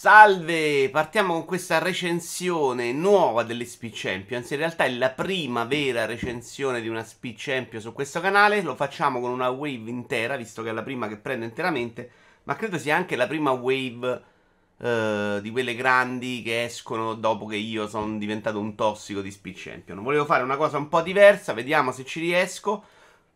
Salve! Partiamo con questa recensione nuova delle Speed Champions. In realtà è la prima vera recensione di una Speed Champion su questo canale. Lo facciamo con una wave intera, visto che è la prima che prendo interamente. Ma credo sia anche la prima wave eh, di quelle grandi che escono dopo che io sono diventato un tossico di Speed Champion. Volevo fare una cosa un po' diversa, vediamo se ci riesco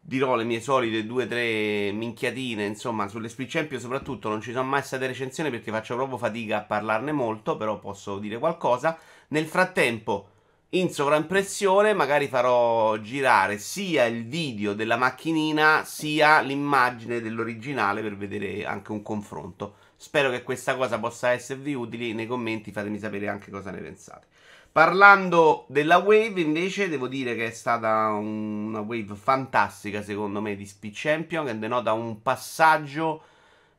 dirò le mie solite due o tre minchiatine, insomma, sulle Split Champion soprattutto non ci sono mai state recensioni perché faccio proprio fatica a parlarne molto, però posso dire qualcosa. Nel frattempo, in sovraimpressione, magari farò girare sia il video della macchinina sia l'immagine dell'originale per vedere anche un confronto. Spero che questa cosa possa esservi utile, nei commenti fatemi sapere anche cosa ne pensate. Parlando della wave invece devo dire che è stata una wave fantastica secondo me di Speed Champion che denota un passaggio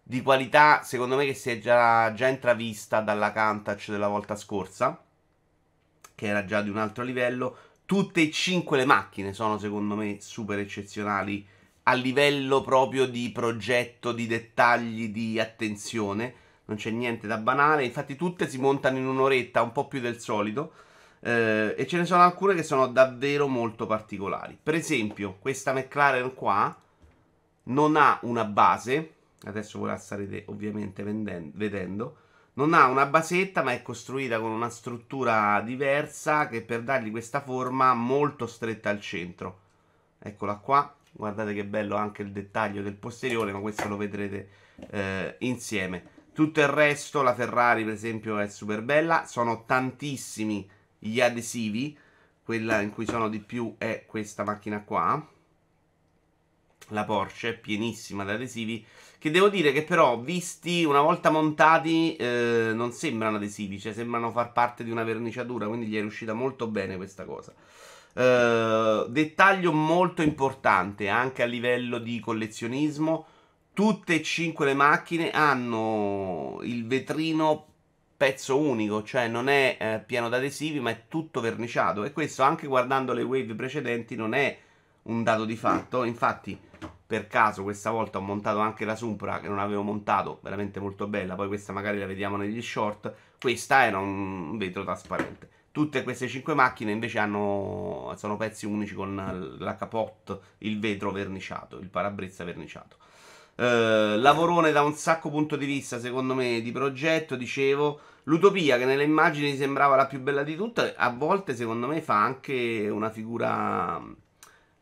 di qualità secondo me che si è già, già intravista dalla Cantach della volta scorsa che era già di un altro livello. Tutte e cinque le macchine sono secondo me super eccezionali a livello proprio di progetto, di dettagli, di attenzione non c'è niente da banale. Infatti, tutte si montano in un'oretta, un po' più del solito. Eh, e ce ne sono alcune che sono davvero molto particolari. Per esempio, questa McLaren qua non ha una base. Adesso voi la starete ovviamente vendendo, vedendo. Non ha una basetta, ma è costruita con una struttura diversa che per dargli questa forma molto stretta al centro. Eccola qua. Guardate che bello anche il dettaglio del posteriore, ma questo lo vedrete eh, insieme. Tutto il resto, la Ferrari per esempio è super bella, sono tantissimi gli adesivi, quella in cui sono di più è questa macchina qua, la Porsche è pienissima di adesivi, che devo dire che però visti una volta montati eh, non sembrano adesivi, cioè sembrano far parte di una verniciatura, quindi gli è riuscita molto bene questa cosa. Eh, dettaglio molto importante anche a livello di collezionismo, tutte e cinque le macchine hanno il vetrino pezzo unico, cioè non è eh, pieno d'adesivi, ma è tutto verniciato. E questo, anche guardando le wave precedenti, non è un dato di fatto. Infatti, per caso, questa volta ho montato anche la Supra che non avevo montato, veramente molto bella. Poi questa magari la vediamo negli short. Questa era un vetro trasparente. Tutte queste cinque macchine invece hanno, sono pezzi unici con la capote, il vetro verniciato, il parabrezza verniciato. Eh, lavorone da un sacco punto di vista, secondo me, di progetto, dicevo. L'utopia, che nelle immagini sembrava la più bella di tutte, a volte, secondo me, fa anche una figura mm,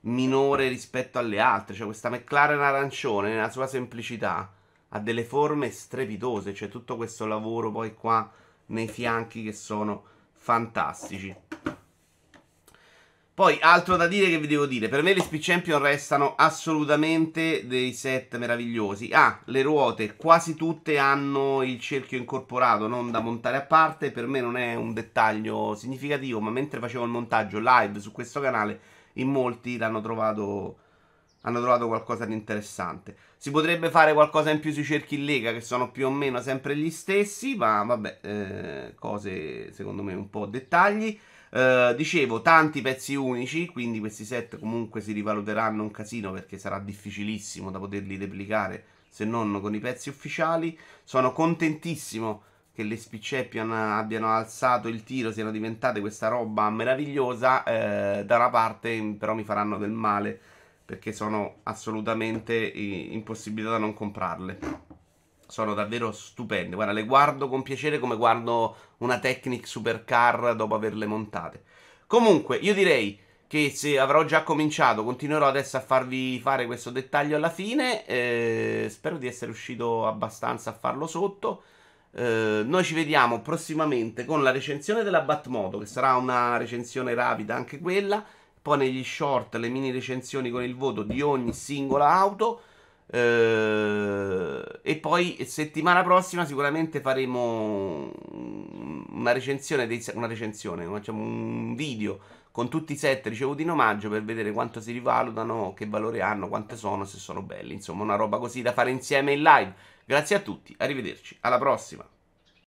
minore rispetto alle altre. Cioè, questa McLaren arancione, nella sua semplicità, ha delle forme strepitose. Cioè, tutto questo lavoro poi qua nei fianchi che sono fantastici. Poi, altro da dire che vi devo dire, per me le Speed Champion restano assolutamente dei set meravigliosi. Ah, le ruote quasi tutte hanno il cerchio incorporato, non da montare a parte, per me non è un dettaglio significativo, ma mentre facevo il montaggio live su questo canale, in molti l'hanno trovato hanno trovato qualcosa di interessante. Si potrebbe fare qualcosa in più sui cerchi in lega che sono più o meno sempre gli stessi, ma vabbè, eh, cose secondo me un po' dettagli. Eh, dicevo, tanti pezzi unici, quindi questi set comunque si rivaluteranno un casino perché sarà difficilissimo da poterli replicare se non con i pezzi ufficiali. Sono contentissimo che le Spicceppion abbiano alzato il tiro, siano diventate questa roba meravigliosa. Eh, da una parte però mi faranno del male perché sono assolutamente impossibilità da non comprarle sono davvero stupende. Guarda, le guardo con piacere come guardo una Technic Supercar dopo averle montate. Comunque, io direi che se avrò già cominciato, continuerò adesso a farvi fare questo dettaglio alla fine. Eh, spero di essere riuscito abbastanza a farlo sotto. Eh, noi ci vediamo prossimamente con la recensione della Batmoto, che sarà una recensione rapida anche quella. Poi negli short le mini recensioni con il voto di ogni singola auto. Eh, e poi settimana prossima sicuramente faremo una recensione, dei, una recensione, facciamo un video con tutti i set ricevuti in omaggio per vedere quanto si rivalutano, che valore hanno, quante sono, se sono belli, insomma una roba così da fare insieme in live. Grazie a tutti, arrivederci, alla prossima.